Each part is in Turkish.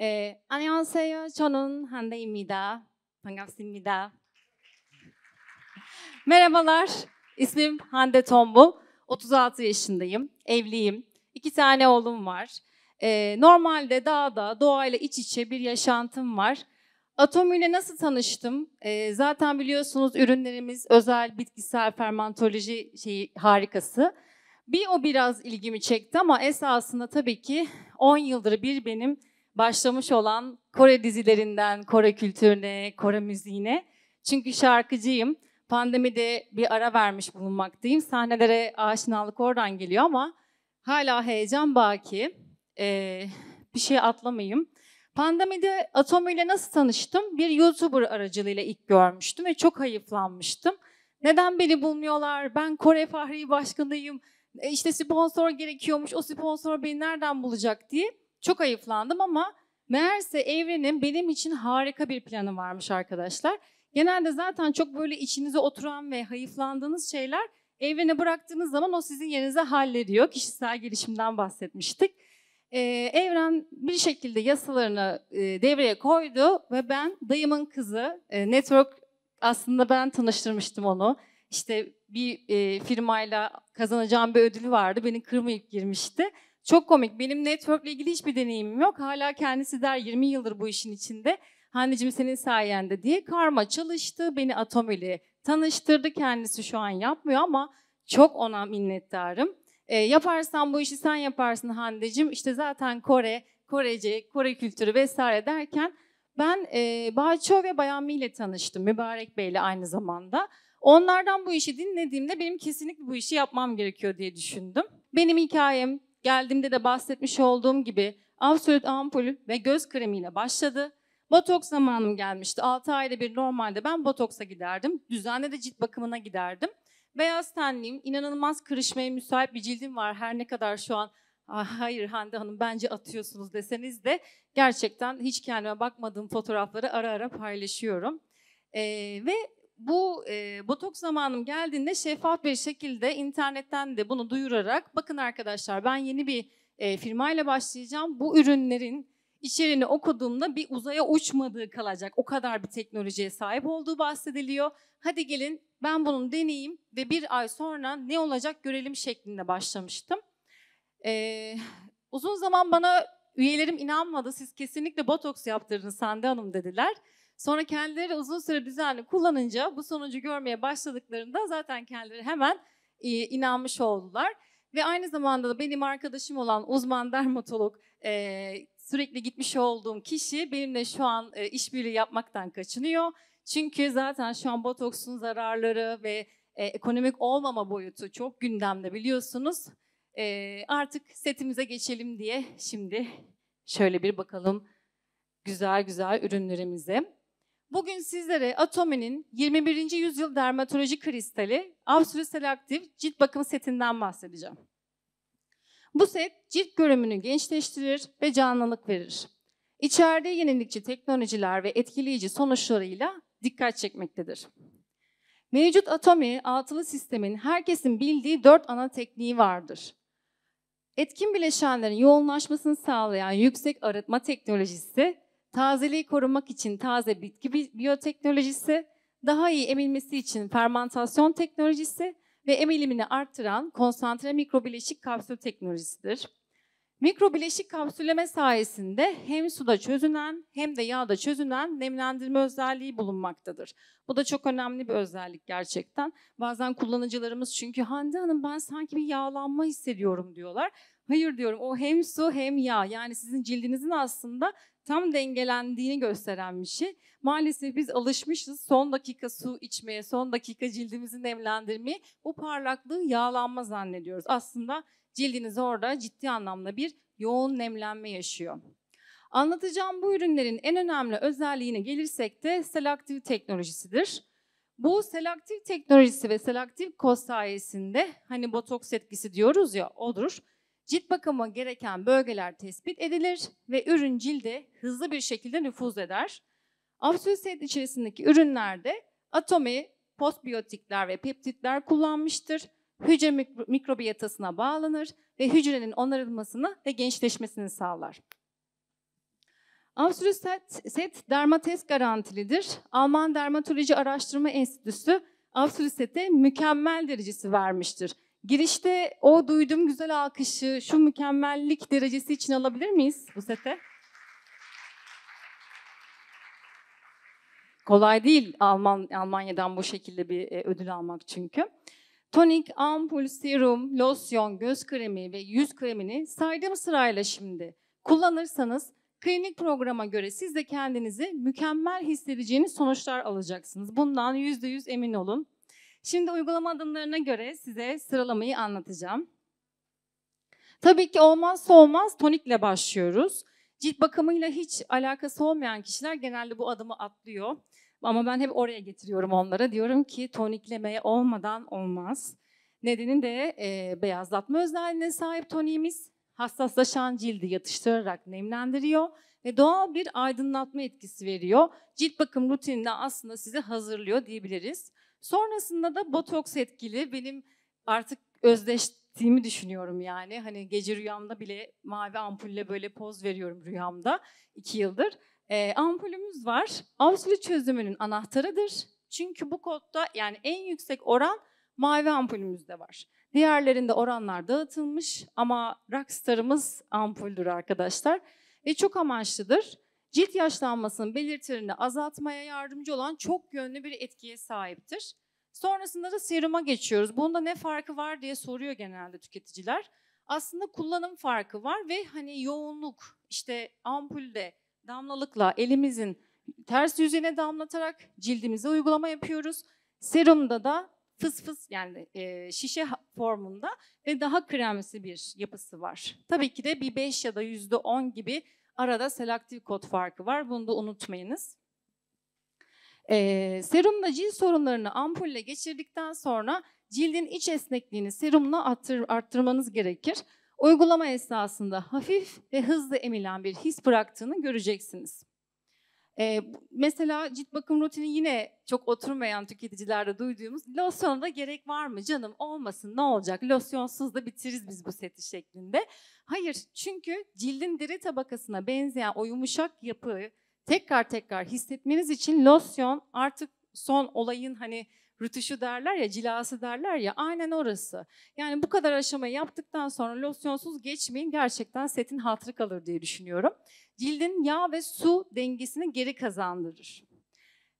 예, 안녕하세요. 저는 한대입니다. 반갑습니다. Merhabalar. İsmim Hande Tombul. 36 yaşındayım. Evliyim. İki tane oğlum var. E, normalde dağda doğayla iç içe bir yaşantım var. Atom ile nasıl tanıştım? E, zaten biliyorsunuz ürünlerimiz özel bitkisel fermantoloji şeyi harikası. Bir o biraz ilgimi çekti ama esasında tabii ki 10 yıldır bir benim başlamış olan Kore dizilerinden Kore kültürüne, Kore müziğine. Çünkü şarkıcıyım. Pandemide bir ara vermiş bulunmaktayım. Sahnelere aşinalık oradan geliyor ama hala heyecan baki. Ee, bir şey atlamayayım. Pandemide Atomi ile nasıl tanıştım? Bir YouTuber aracılığıyla ilk görmüştüm ve çok hayıflanmıştım. Neden beni bulmuyorlar? Ben Kore Fahri Başkanıyım. E işte sponsor gerekiyormuş. O sponsor beni nereden bulacak diye çok ayıflandım ama meğerse evrenin benim için harika bir planı varmış arkadaşlar. Genelde zaten çok böyle içinize oturan ve hayıflandığınız şeyler evrene bıraktığınız zaman o sizin yerinize hallediyor. Kişisel gelişimden bahsetmiştik. Ee, evren bir şekilde yasalarını e, devreye koydu ve ben dayımın kızı, e, network aslında ben tanıştırmıştım onu. İşte bir e, firmayla kazanacağım bir ödülü vardı. Beni kırmayıp girmişti. Çok komik. Benim network ile ilgili hiçbir deneyimim yok. Hala kendisi der 20 yıldır bu işin içinde. Hanecim senin sayende diye karma çalıştı. Beni Atom tanıştırdı. Kendisi şu an yapmıyor ama çok ona minnettarım. E, yaparsan bu işi sen yaparsın Hande'cim. İşte zaten Kore, Korece, Kore kültürü vesaire derken ben e, Bahço ve Bayan Mi ile tanıştım. Mübarek Bey ile aynı zamanda. Onlardan bu işi dinlediğimde benim kesinlikle bu işi yapmam gerekiyor diye düşündüm. Benim hikayem geldiğimde de bahsetmiş olduğum gibi absolut ampul ve göz kremiyle başladı. Botoks zamanım gelmişti. 6 ayda bir normalde ben botoksa giderdim. Düzenli de cilt bakımına giderdim. Beyaz tenliyim, inanılmaz kırışmaya müsait bir cildim var. Her ne kadar şu an ah, hayır Hande Hanım bence atıyorsunuz deseniz de gerçekten hiç kendime bakmadığım fotoğrafları ara ara paylaşıyorum. Ee, ve bu e, botoks zamanım geldiğinde şeffaf bir şekilde internetten de bunu duyurarak bakın arkadaşlar ben yeni bir e, firmayla başlayacağım. Bu ürünlerin içeriğini okuduğumda bir uzaya uçmadığı kalacak. O kadar bir teknolojiye sahip olduğu bahsediliyor. Hadi gelin ben bunu deneyeyim ve bir ay sonra ne olacak görelim şeklinde başlamıştım. Ee, uzun zaman bana üyelerim inanmadı. Siz kesinlikle botoks yaptırdınız Sande Hanım dediler. Sonra kendileri uzun süre düzenli kullanınca bu sonucu görmeye başladıklarında zaten kendileri hemen e, inanmış oldular. Ve aynı zamanda da benim arkadaşım olan uzman dermatolog e, sürekli gitmiş olduğum kişi benimle şu an e, işbirliği yapmaktan kaçınıyor. Çünkü zaten şu an botoksun zararları ve e, ekonomik olmama boyutu çok gündemde biliyorsunuz. E, artık setimize geçelim diye şimdi şöyle bir bakalım güzel güzel ürünlerimize. Bugün sizlere Atomi'nin 21. yüzyıl dermatoloji kristali aktif cilt bakım setinden bahsedeceğim. Bu set cilt görünümünü gençleştirir ve canlılık verir. İçeride yenilikçi teknolojiler ve etkileyici sonuçlarıyla dikkat çekmektedir. Mevcut atomi altılı sistemin herkesin bildiği dört ana tekniği vardır. Etkin bileşenlerin yoğunlaşmasını sağlayan yüksek arıtma teknolojisi tazeliği korumak için taze bitki biyoteknolojisi, daha iyi emilmesi için fermentasyon teknolojisi ve emilimini arttıran konsantre mikrobileşik kapsül teknolojisidir. Mikrobileşik kapsülleme sayesinde hem suda çözünen hem de yağda çözünen nemlendirme özelliği bulunmaktadır. Bu da çok önemli bir özellik gerçekten. Bazen kullanıcılarımız çünkü Hande Hanım ben sanki bir yağlanma hissediyorum diyorlar. Hayır diyorum o hem su hem yağ yani sizin cildinizin aslında tam dengelendiğini gösteren bir şey. Maalesef biz alışmışız son dakika su içmeye, son dakika cildimizi nemlendirmeye. Bu parlaklığı yağlanma zannediyoruz. Aslında cildiniz orada ciddi anlamda bir yoğun nemlenme yaşıyor. Anlatacağım bu ürünlerin en önemli özelliğine gelirsek de selaktif teknolojisidir. Bu selaktif teknolojisi ve selaktif kos sayesinde hani botoks etkisi diyoruz ya odur cilt bakıma gereken bölgeler tespit edilir ve ürün cilde hızlı bir şekilde nüfuz eder. Absüsiyet içerisindeki ürünlerde atomi, postbiyotikler ve peptitler kullanmıştır. Hücre mikrobiyatasına bağlanır ve hücrenin onarılmasını ve gençleşmesini sağlar. Avsürüset set dermates garantilidir. Alman Dermatoloji Araştırma Enstitüsü Avsürüset'e mükemmel derecesi vermiştir. Girişte o duydum güzel alkışı şu mükemmellik derecesi için alabilir miyiz bu sete? Kolay değil Alman Almanya'dan bu şekilde bir e, ödül almak çünkü. Tonik, ampul, serum, losyon, göz kremi ve yüz kremini saydığım sırayla şimdi kullanırsanız klinik programa göre siz de kendinizi mükemmel hissedeceğiniz sonuçlar alacaksınız. Bundan %100 emin olun. Şimdi uygulama adımlarına göre size sıralamayı anlatacağım. Tabii ki olmazsa olmaz tonikle başlıyoruz. Cilt bakımıyla hiç alakası olmayan kişiler genelde bu adımı atlıyor. Ama ben hep oraya getiriyorum onlara. Diyorum ki toniklemeye olmadan olmaz. Nedeni de e, beyazlatma özelliğine sahip toniğimiz hassaslaşan cildi yatıştırarak nemlendiriyor ve doğal bir aydınlatma etkisi veriyor. Cilt bakım rutinine aslında sizi hazırlıyor diyebiliriz. Sonrasında da botoks etkili. Benim artık özdeştiğimi düşünüyorum yani. Hani gece rüyamda bile mavi ampulle böyle poz veriyorum rüyamda iki yıldır. E, ampulümüz var. Absolü çözümünün anahtarıdır. Çünkü bu kodda yani en yüksek oran mavi ampulümüzde var. Diğerlerinde oranlar dağıtılmış ama rockstarımız ampuldür arkadaşlar. Ve çok amaçlıdır cilt yaşlanmasının belirtilerini azaltmaya yardımcı olan çok yönlü bir etkiye sahiptir. Sonrasında da seruma geçiyoruz. Bunda ne farkı var diye soruyor genelde tüketiciler. Aslında kullanım farkı var ve hani yoğunluk işte ampulde damlalıkla elimizin ters yüzüne damlatarak cildimize uygulama yapıyoruz. Serumda da fıs fıs yani e, şişe formunda ve daha kremsi bir yapısı var. Tabii ki de bir 5 ya da %10 gibi Arada selektif kod farkı var. Bunu da unutmayınız. Ee, serumla cilt sorunlarını ampulle geçirdikten sonra cildin iç esnekliğini serumla arttır, arttırmanız gerekir. Uygulama esnasında hafif ve hızlı emilen bir his bıraktığını göreceksiniz. Ee, mesela cilt bakım rutini yine çok oturmayan tüketicilerde duyduğumuz losyona da gerek var mı canım olmasın ne olacak losyonsuz da bitiririz biz bu seti şeklinde. Hayır çünkü cildin deri tabakasına benzeyen o yumuşak yapıyı tekrar tekrar hissetmeniz için losyon artık son olayın hani rütüşü derler ya, cilası derler ya aynen orası. Yani bu kadar aşamayı yaptıktan sonra losyonsuz geçmeyin gerçekten setin hatırı kalır diye düşünüyorum. Cildin yağ ve su dengesini geri kazandırır.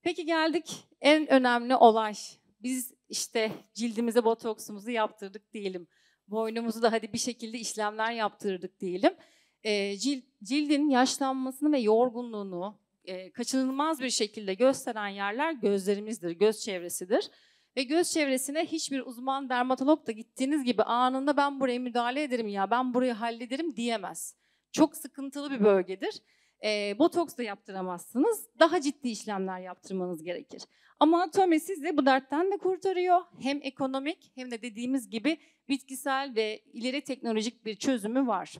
Peki geldik en önemli olay. Biz işte cildimize botoksumuzu yaptırdık diyelim. Boynumuzu da hadi bir şekilde işlemler yaptırdık diyelim. E, ee, cilt, cildin yaşlanmasını ve yorgunluğunu, e, kaçınılmaz bir şekilde gösteren yerler gözlerimizdir, göz çevresidir. Ve göz çevresine hiçbir uzman dermatolog da gittiğiniz gibi anında ben buraya müdahale ederim ya ben burayı hallederim diyemez. Çok sıkıntılı bir bölgedir. E, botoks da yaptıramazsınız. Daha ciddi işlemler yaptırmanız gerekir. Ama anatomi sizi bu dertten de kurtarıyor. Hem ekonomik hem de dediğimiz gibi bitkisel ve ileri teknolojik bir çözümü var.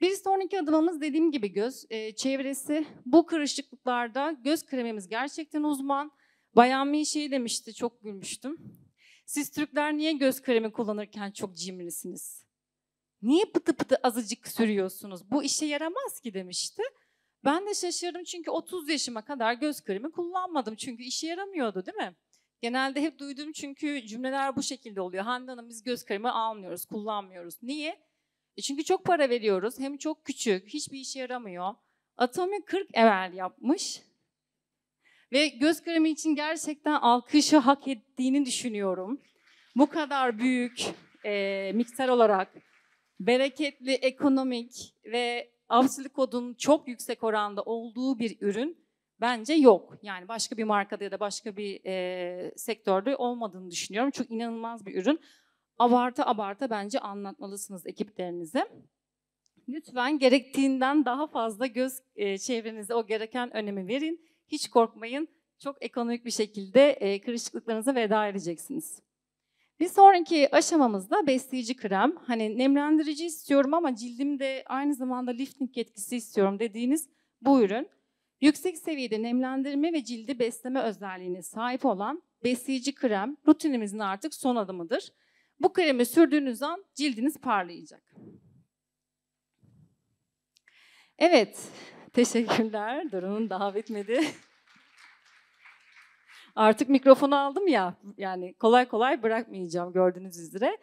Bir sonraki adımımız dediğim gibi göz e, çevresi. Bu kırışıklıklarda göz kremimiz gerçekten uzman. Bayan bir şey demişti, çok gülmüştüm. Siz Türkler niye göz kremi kullanırken çok cimrisiniz? Niye pıtı pıtı azıcık sürüyorsunuz? Bu işe yaramaz ki demişti. Ben de şaşırdım çünkü 30 yaşıma kadar göz kremi kullanmadım. Çünkü işe yaramıyordu değil mi? Genelde hep duydum çünkü cümleler bu şekilde oluyor. Hande Hanım biz göz kremi almıyoruz, kullanmıyoruz. Niye? E, çünkü çok para veriyoruz. Hem çok küçük. Hiçbir işe yaramıyor. Atomi 40 evvel yapmış. Ve göz kremi için gerçekten alkışı hak ettiğini düşünüyorum. Bu kadar büyük e, miktar olarak bereketli, ekonomik ve avsilik odunun çok yüksek oranda olduğu bir ürün bence yok. Yani başka bir markada ya da başka bir e, sektörde olmadığını düşünüyorum. Çok inanılmaz bir ürün abarta abarta bence anlatmalısınız ekiplerinize. Lütfen gerektiğinden daha fazla göz e, çevrenize o gereken önemi verin. Hiç korkmayın. Çok ekonomik bir şekilde e, kırışıklıklarınıza veda edeceksiniz. Bir sonraki aşamamızda besleyici krem. Hani nemlendirici istiyorum ama cildimde aynı zamanda lifting etkisi istiyorum dediğiniz bu ürün. Yüksek seviyede nemlendirme ve cildi besleme özelliğine sahip olan besleyici krem rutinimizin artık son adımıdır. Bu kremi sürdüğünüz an cildiniz parlayacak. Evet, teşekkürler. Durumun daha bitmedi. Artık mikrofonu aldım ya, yani kolay kolay bırakmayacağım gördüğünüz üzere.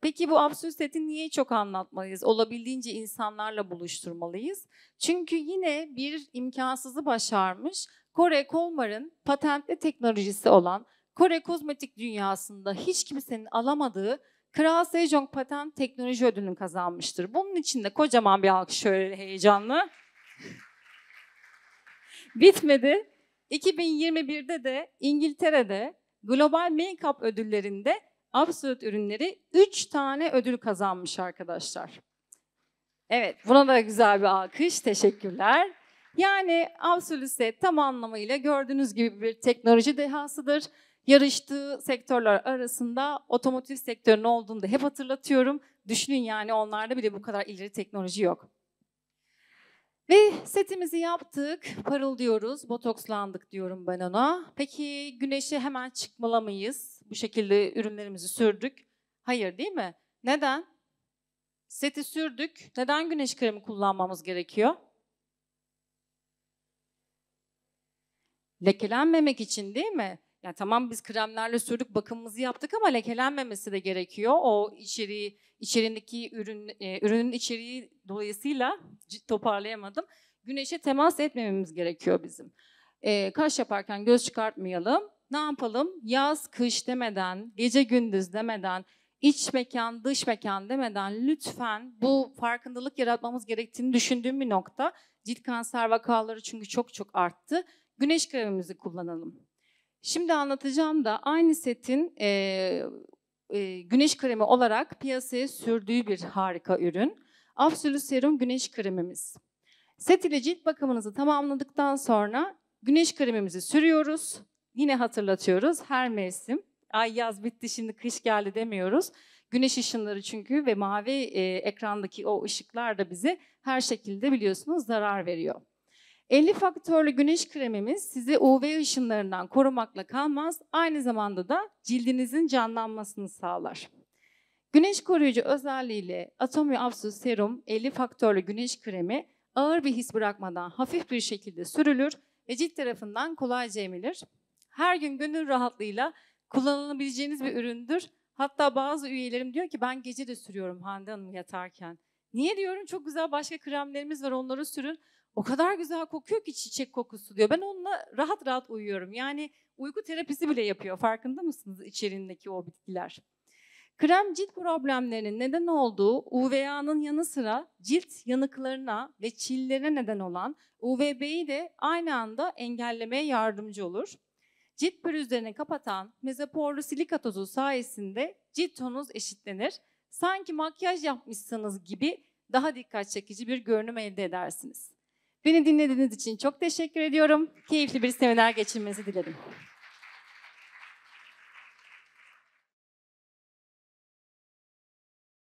Peki bu absürt seti niye çok anlatmalıyız? Olabildiğince insanlarla buluşturmalıyız. Çünkü yine bir imkansızı başarmış Kore Kolmar'ın patentli teknolojisi olan Kore kozmetik dünyasında hiç kimsenin alamadığı Kral Sejong Patent Teknoloji Ödülünü kazanmıştır. Bunun için de kocaman bir alkış şöyle heyecanlı. Bitmedi. 2021'de de İngiltere'de Global Makeup ödüllerinde Absolute ürünleri 3 tane ödül kazanmış arkadaşlar. Evet, buna da güzel bir alkış. Teşekkürler. Yani Absolute tam anlamıyla gördüğünüz gibi bir teknoloji dehasıdır. Yarıştığı sektörler arasında otomotiv sektörünün olduğunu da hep hatırlatıyorum. Düşünün yani onlarda bile bu kadar ileri teknoloji yok. Ve setimizi yaptık, parıldıyoruz, botokslandık diyorum ben ona. Peki güneşe hemen çıkmalı mıyız? Bu şekilde ürünlerimizi sürdük. Hayır değil mi? Neden? Seti sürdük. Neden güneş kremi kullanmamız gerekiyor? Lekelenmemek için değil mi? Yani tamam biz kremlerle sürdük, bakımımızı yaptık ama lekelenmemesi de gerekiyor. O içeriği, içerindeki ürün, e, ürünün içeriği dolayısıyla toparlayamadım. Güneşe temas etmememiz gerekiyor bizim. E, kaş yaparken göz çıkartmayalım. Ne yapalım? Yaz, kış demeden, gece gündüz demeden, iç mekan, dış mekan demeden lütfen bu farkındalık yaratmamız gerektiğini düşündüğüm bir nokta. Cilt kanser vakaları çünkü çok çok arttı. Güneş kremimizi kullanalım. Şimdi anlatacağım da aynı setin e, e, güneş kremi olarak piyasaya sürdüğü bir harika ürün. Absolute Serum Güneş Kremimiz. Set ile cilt bakımınızı tamamladıktan sonra güneş kremimizi sürüyoruz. Yine hatırlatıyoruz her mevsim. Ay yaz bitti şimdi kış geldi demiyoruz. Güneş ışınları çünkü ve mavi e, ekrandaki o ışıklar da bize her şekilde biliyorsunuz zarar veriyor. 50 faktörlü güneş kremimiz sizi UV ışınlarından korumakla kalmaz, aynı zamanda da cildinizin canlanmasını sağlar. Güneş koruyucu özelliğiyle Atomi Absolut Serum 50 faktörlü güneş kremi ağır bir his bırakmadan hafif bir şekilde sürülür ve cilt tarafından kolayca emilir. Her gün gönül rahatlığıyla kullanılabileceğiniz bir üründür. Hatta bazı üyelerim diyor ki ben gece de sürüyorum Hande Hanım yatarken. Niye diyorum? Çok güzel başka kremlerimiz var onları sürün o kadar güzel kokuyor ki çiçek kokusu diyor. Ben onunla rahat rahat uyuyorum. Yani uyku terapisi bile yapıyor. Farkında mısınız içerindeki o bitkiler? Krem cilt problemlerinin neden olduğu UVA'nın yanı sıra cilt yanıklarına ve çillere neden olan UVB'yi de aynı anda engellemeye yardımcı olur. Cilt pürüzlerini kapatan mezaporlu silika tozu sayesinde cilt tonunuz eşitlenir. Sanki makyaj yapmışsınız gibi daha dikkat çekici bir görünüm elde edersiniz. Beni dinlediğiniz için çok teşekkür ediyorum. Keyifli bir seminer geçirmenizi dilerim.